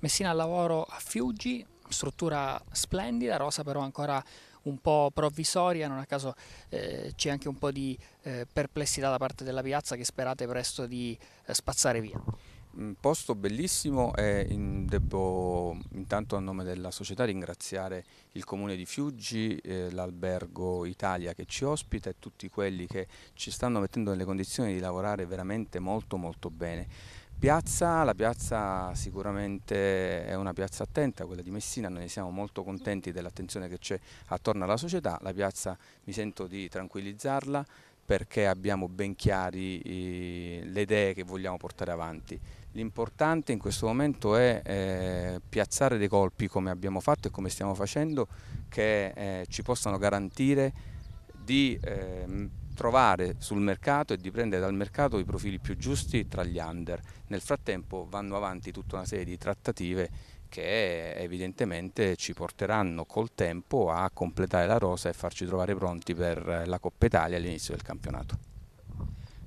Messina al lavoro a Fiuggi, struttura splendida, rosa però ancora un po' provvisoria, non a caso eh, c'è anche un po' di eh, perplessità da parte della piazza che sperate presto di eh, spazzare via. Un mm, posto bellissimo e in, devo intanto a nome della società ringraziare il comune di Fiuggi, eh, l'albergo Italia che ci ospita e tutti quelli che ci stanno mettendo nelle condizioni di lavorare veramente molto molto bene. Piazza, la piazza sicuramente è una piazza attenta, quella di Messina, noi siamo molto contenti dell'attenzione che c'è attorno alla società, la piazza mi sento di tranquillizzarla perché abbiamo ben chiari eh, le idee che vogliamo portare avanti. L'importante in questo momento è eh, piazzare dei colpi come abbiamo fatto e come stiamo facendo che eh, ci possano garantire di eh, trovare sul mercato e di prendere dal mercato i profili più giusti tra gli under. Nel frattempo vanno avanti tutta una serie di trattative che evidentemente ci porteranno col tempo a completare la rosa e farci trovare pronti per la Coppa Italia all'inizio del campionato.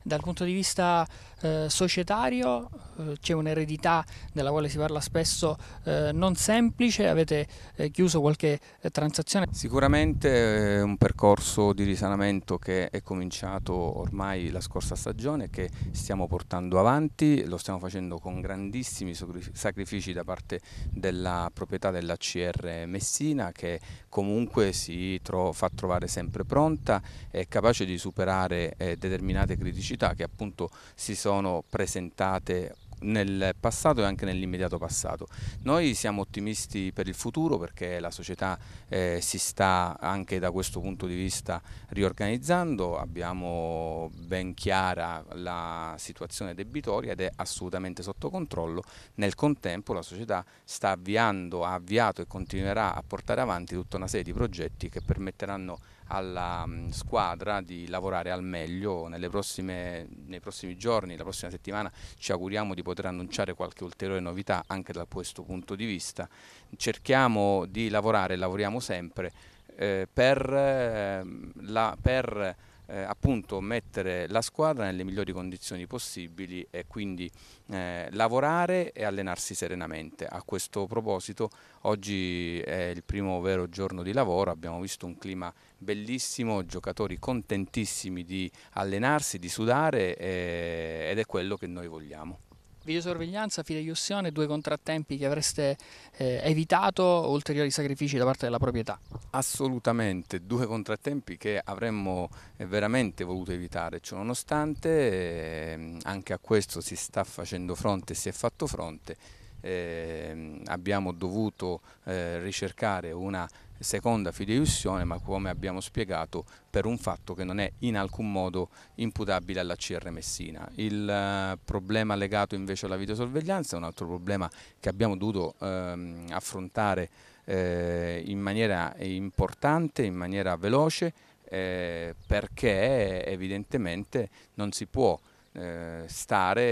Dal punto di vista eh, societario eh, c'è un'eredità della quale si parla spesso eh, non semplice, avete eh, chiuso qualche eh, transazione? Sicuramente è un percorso di risanamento che è cominciato ormai la scorsa stagione che stiamo portando avanti, lo stiamo facendo con grandissimi sacrifici da parte della proprietà dell'ACR Messina che comunque si tro fa trovare sempre pronta, e capace di superare determinate criticità criticità che appunto si sono presentate nel passato e anche nell'immediato passato. Noi siamo ottimisti per il futuro perché la società eh, si sta anche da questo punto di vista riorganizzando, abbiamo ben chiara la situazione debitoria ed è assolutamente sotto controllo, nel contempo la società sta avviando, ha avviato e continuerà a portare avanti tutta una serie di progetti che permetteranno alla mm, squadra di lavorare al meglio nelle prossime, nei prossimi giorni, la prossima settimana ci auguriamo di poter poter annunciare qualche ulteriore novità anche da questo punto di vista. Cerchiamo di lavorare, lavoriamo sempre eh, per, eh, la, per eh, appunto mettere la squadra nelle migliori condizioni possibili e quindi eh, lavorare e allenarsi serenamente. A questo proposito oggi è il primo vero giorno di lavoro, abbiamo visto un clima bellissimo, giocatori contentissimi di allenarsi, di sudare eh, ed è quello che noi vogliamo videosorveglianza, fideiussione, due contrattempi che avreste eh, evitato ulteriori sacrifici da parte della proprietà? Assolutamente, due contrattempi che avremmo eh, veramente voluto evitare, ciononostante eh, anche a questo si sta facendo fronte, si è fatto fronte, eh, abbiamo dovuto eh, ricercare una seconda fideiussione, ma come abbiamo spiegato per un fatto che non è in alcun modo imputabile alla CR Messina. Il eh, problema legato invece alla videosorveglianza è un altro problema che abbiamo dovuto ehm, affrontare eh, in maniera importante, in maniera veloce, eh, perché evidentemente non si può eh, stare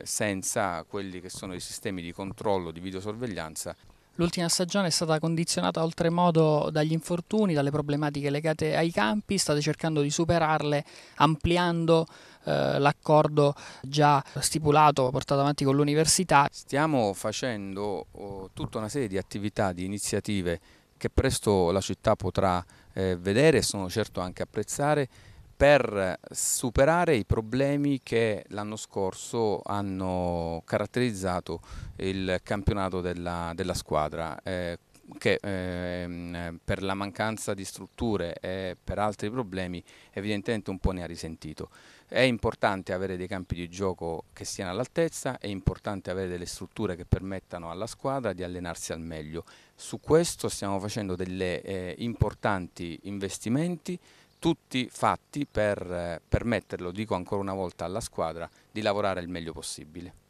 eh, senza quelli che sono i sistemi di controllo di videosorveglianza L'ultima stagione è stata condizionata oltremodo dagli infortuni, dalle problematiche legate ai campi, state cercando di superarle ampliando eh, l'accordo già stipulato, portato avanti con l'università. Stiamo facendo oh, tutta una serie di attività, di iniziative che presto la città potrà eh, vedere e sono certo anche apprezzare per superare i problemi che l'anno scorso hanno caratterizzato il campionato della, della squadra. Eh, che ehm, per la mancanza di strutture e per altri problemi evidentemente un po' ne ha risentito. È importante avere dei campi di gioco che siano all'altezza, è importante avere delle strutture che permettano alla squadra di allenarsi al meglio. Su questo stiamo facendo degli eh, importanti investimenti tutti fatti per eh, permetterlo, dico ancora una volta alla squadra, di lavorare il meglio possibile.